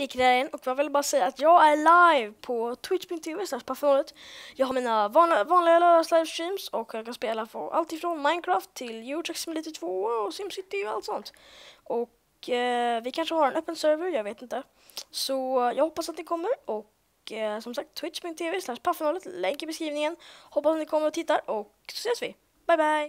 Musikrären och jag vill bara säga att jag är live på twitch.tv parfymet. Jag har mina vanliga, vanliga livestreams och jag kan spela för allt ifrån Minecraft till Euro Simulator 2 och Simcity och allt sånt. Och eh, vi kanske har en öppen server, jag vet inte. Så jag hoppas att ni kommer och eh, som sagt twitch.tv parfymet, länk i beskrivningen. Hoppas att ni kommer och tittar och så ses vi. Bye bye!